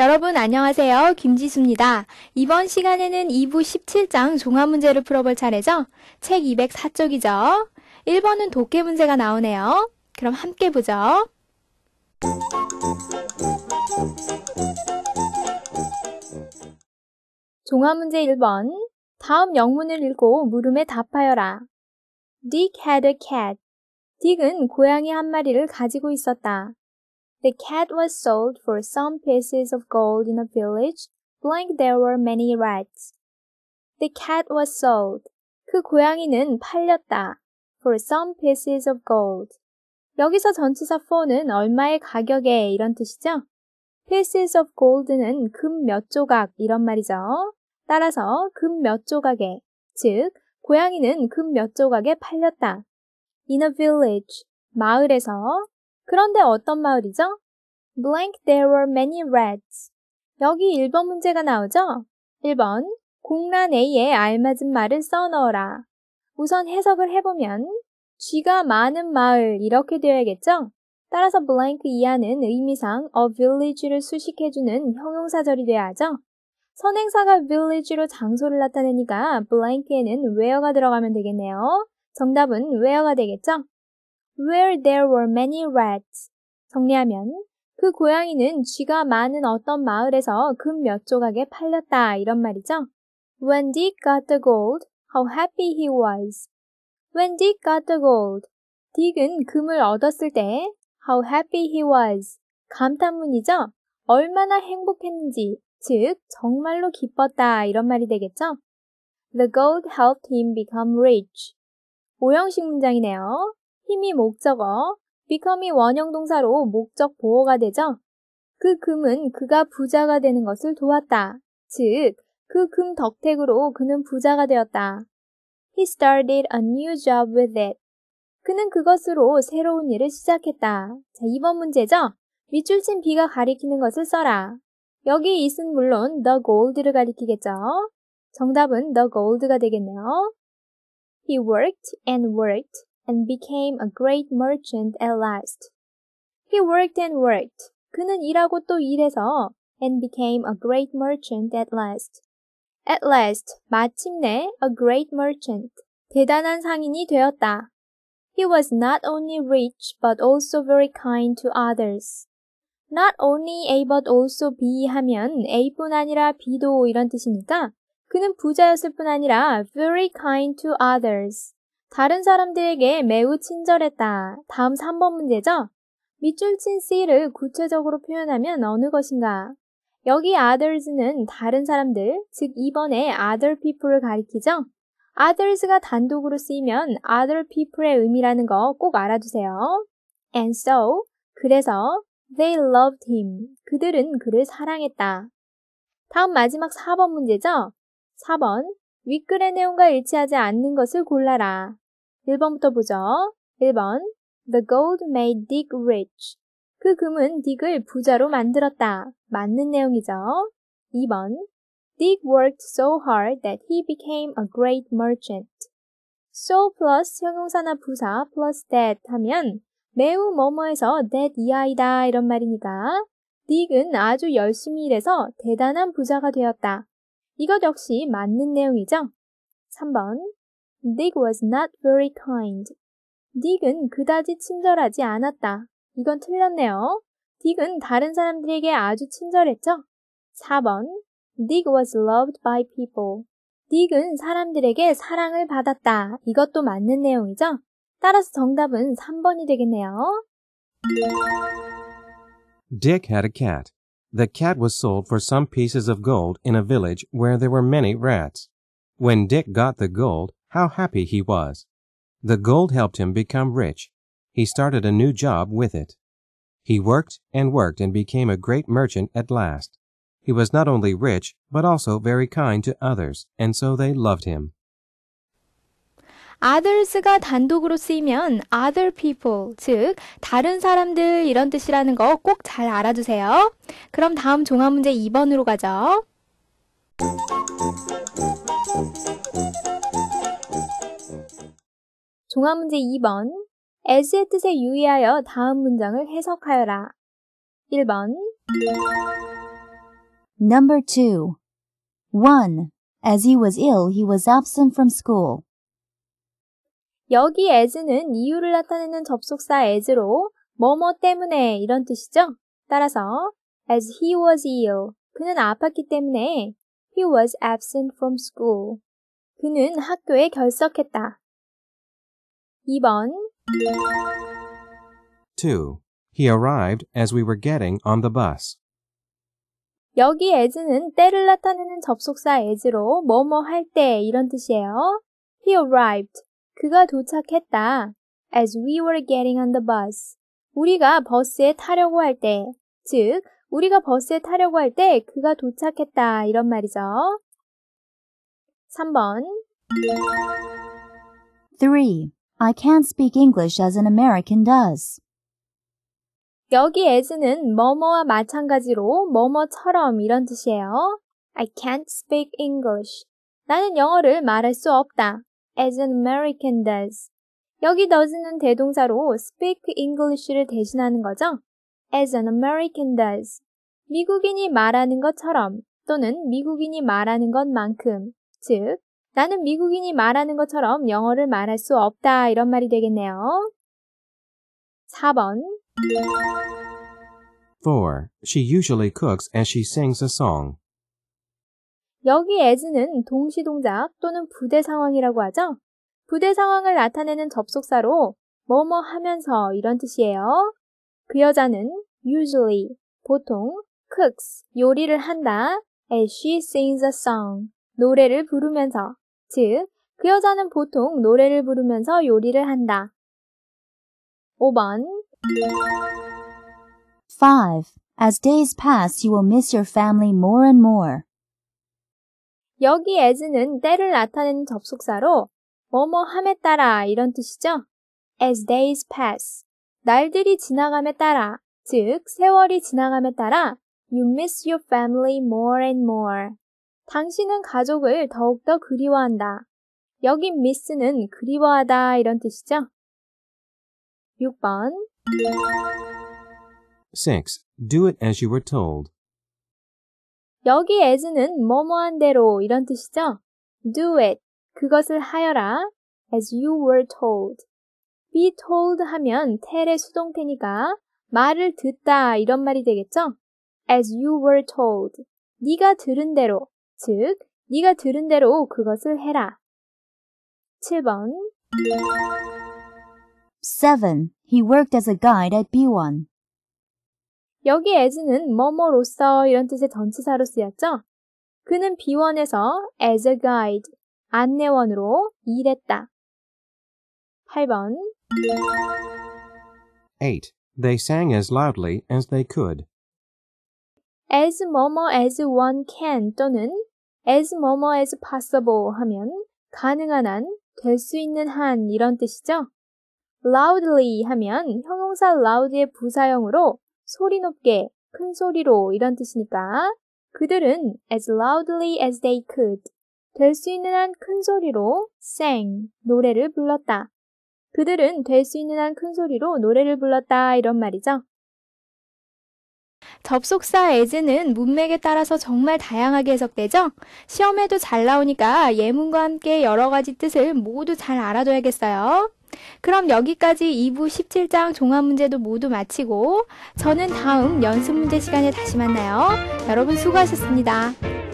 여러분 안녕하세요. 김지수입니다. 이번 시간에는 2부 17장 종합문제를 풀어볼 차례죠. 책 204쪽이죠. 1번은 독해 문제가 나오네요. 그럼 함께 보죠. 종합문제 1번. 다음 영문을 읽고 물음에 답하여라. Dick had a cat. 딕은 고양이 한 마리를 가지고 있었다. The cat was sold for some pieces of gold in a village, blank there were many rats. The cat was sold. 그 고양이는 팔렸다. For some pieces of gold. 여기서 전치사 for는 얼마의 가격에 이런 뜻이죠? pieces of gold는 금 몇 조각 이런 말이죠. 따라서 금 몇 조각에, 즉, 고양이는 금 몇 조각에 팔렸다. in a village, 마을에서 그런데 어떤 마을이죠? Blank there were many rats. 여기 1번 문제가 나오죠? 1번 공란 A에 알맞은 말을 써넣어라. 우선 해석을 해보면 쥐가 많은 마을 이렇게 되어야겠죠? 따라서 blank 이하는 의미상 a village를 수식해주는 형용사절이 돼야 하죠. 선행사가 village로 장소를 나타내니까 blank에는 where가 들어가면 되겠네요. 정답은 where가 되겠죠? where there were many rats. 정리하면 그 고양이는 쥐가 많은 어떤 마을에서 금 몇 조각에 팔렸다 이런 말이죠. When Dick got the gold, how happy he was. When Dick got the gold, 딕은 금을 얻었을 때 how happy he was 감탄문이죠. 얼마나 행복했는지, 즉 정말로 기뻤다 이런 말이 되겠죠. The gold helped him become rich. 오형식 문장이네요. 힘이 목적어, become이 원형 동사로 목적 보호가 되죠. 그 금은 그가 부자가 되는 것을 도왔다. 즉, 그 금 덕택으로 그는 부자가 되었다. He started a new job with it. 그는 그것으로 새로운 일을 시작했다. 자, 2번 문제죠. 밑줄 친 B가 가리키는 것을 써라. 여기 이은 물론 the gold를 가리키겠죠. 정답은 the gold가 되겠네요. He worked and worked and became a great merchant at last. He worked and worked. 그는 일하고 또 일해서 and became a great merchant at last. At last, 마침내 a great merchant, 대단한 상인이 되었다. He was not only rich but also very kind to others. Not only A but also B 하면 A뿐 아니라 B도 이런 뜻이니까 그는 부자였을 뿐 아니라 very kind to others. 다른 사람들에게 매우 친절했다. 다음 3번 문제죠? 밑줄 친 C를 구체적으로 표현하면 어느 것인가? 여기 others는 다른 사람들, 즉이번에 other people을 가리키죠? others가 단독으로 쓰이면 other people의 의미라는 거 꼭 알아두세요. And so, 그래서 they loved him. 그들은 그를 사랑했다. 다음 마지막 4번 문제죠? 4번. 윗글의 내용과 일치하지 않는 것을 골라라. 1번부터 보죠. 1번 The gold made Dick rich. 그 금은 딕을 부자로 만들었다. 맞는 내용이죠. 2번 Dick worked so hard that he became a great merchant. so plus 형용사나 부사 plus that 하면 매우 뭐뭐해서 that 이하이다 이런 말이니까 딕은 아주 열심히 일해서 대단한 부자가 되었다. 이것 역시 맞는 내용이죠? 3번. Dick was not very kind. 딕은 그다지 친절하지 않았다. 이건 틀렸네요. 딕은 다른 사람들에게 아주 친절했죠? 4번. Dick was loved by people. 딕은 사람들에게 사랑을 받았다. 이것도 맞는 내용이죠? 따라서 정답은 3번이 되겠네요. Dick had a cat. The cat was sold for some pieces of gold in a village where there were many rats. When Dick got the gold, how happy he was. The gold helped him become rich. He started a new job with it. He worked and worked and became a great merchant at last. He was not only rich, but also very kind to others, and so they loved him. others가 단독으로 쓰이면 other people, 즉, 다른 사람들 이런 뜻이라는 거 꼭 잘 알아두세요. 그럼 다음 종합 문제 2번으로 가죠. 종합 문제 2번. as의 뜻에 유의하여 다음 문장을 해석하여라. 1번. Number 2. 1. As he was ill, he was absent from school. 여기 as는 이유를 나타내는 접속사 as로 뭐 뭐 때문에 이런 뜻이죠. 따라서 as he was ill. 그는 아팠기 때문에 he was absent from school. 그는 학교에 결석했다. 2번 2. He arrived as we were getting on the bus. 여기 as는 때를 나타내는 접속사 as로 뭐뭐 할 때 이런 뜻이에요. He arrived. 그가 도착했다. As we were getting on the bus. 우리가 버스에 타려고 할 때, 즉 우리가 버스에 타려고 할 때 그가 도착했다 이런 말이죠. 3번 3. I can't speak English as an American does. 여기 as는 뭐뭐와 마찬가지로 뭐뭐처럼 이런 뜻이에요. I can't speak English. 나는 영어를 말할 수 없다. as an American does. 여기 does는 대동사로 speak English를 대신하는 거죠. as an American does. 미국인이 말하는 것처럼 또는 미국인이 말하는 것만큼. 즉, 나는 미국인이 말하는 것처럼 영어를 말할 수 없다. 이런 말이 되겠네요. 4번. 4. She usually cooks as she sings a song. 여기 as는 동시 동작 또는 부대 상황이라고 하죠. 부대 상황을 나타내는 접속사로 뭐뭐 하면서 이런 뜻이에요. 그 여자는 usually 보통 cooks 요리를 한다 as she sings a song 노래를 부르면서 즉 그 여자는 보통 노래를 부르면서 요리를 한다. 5번 5. As days pass, you will miss your family more and more. 여기 as는 때를 나타내는 접속사로 뭐뭐 함에 따라 이런 뜻이죠. As days pass, 날들이 지나감에 따라, 즉 세월이 지나감에 따라 you miss your family more and more. 당신은 가족을 더욱더 그리워한다. 여기 miss는 그리워하다 이런 뜻이죠. 6번 6. Do it as you were told. 여기 as는 뭐뭐한 대로 이런 뜻이죠. Do it. 그것을 하여라. as you were told. be told 하면 tell의 수동태니까 말을 듣다 이런 말이 되겠죠? as you were told. 네가 들은 대로, 즉 네가 들은 대로 그것을 해라. 7번 7. He worked as a guide at B1. 여기 as는 뭐뭐로서 이런 뜻의 전치사로 쓰였죠? 그는 B1에서 as a guide, 안내원으로 일했다. 8번 8. They sang as loudly as they could. as m 뭐뭐 as one can 또는 as m 뭐뭐 as possible 하면 가능한 한, 될 수 있는 한 이런 뜻이죠. loudly 하면 형용사 loud의 부사형으로 소리 높게, 큰 소리로 이런 뜻이니까 그들은 as loudly as they could 될 수 있는 한 큰 소리로 sang 노래를 불렀다. 그들은 될 수 있는 한 큰 소리로 노래를 불렀다 이런 말이죠. 접속사 as는 문맥에 따라서 정말 다양하게 해석되죠? 시험에도 잘 나오니까 예문과 함께 여러 가지 뜻을 모두 잘 알아둬야겠어요. 그럼 여기까지 2부 17장 종합문제도 모두 마치고 저는 다음 연습문제 시간에 다시 만나요. 여러분 수고하셨습니다.